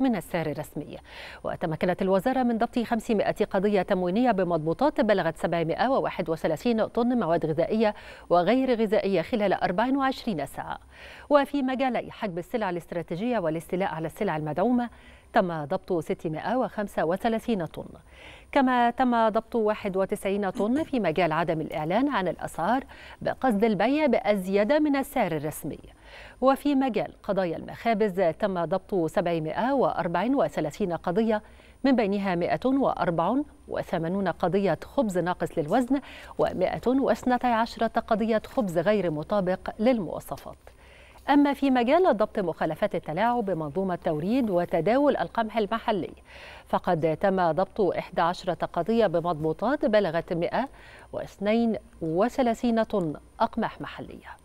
من السعر الرسمي وتمكنت الوزارة من ضبط 500 قضية تموينية بمضبوطات بلغت 731 طن مواد غذائية وغير غذائية خلال 24 ساعة وفي مجالي حجب السلع الاستراتيجية والاستيلاء على السلع المدعومة تم ضبط 635 طن كما تم ضبط 91 طن في مجال عدم الإعلان عن الأسعار بقصد البيع بأزيد من السعر الرسمي وفي مجال قضايا المخابز تم ضبط 734 قضية من بينها 184 قضية خبز ناقص للوزن و112 قضية خبز غير مطابق للمواصفات أما في مجال ضبط مخالفات التلاعب بمنظومة توريد وتداول القمح المحلي فقد تم ضبط 11 قضية بمضبوطات بلغت 132 طن أقمح محلية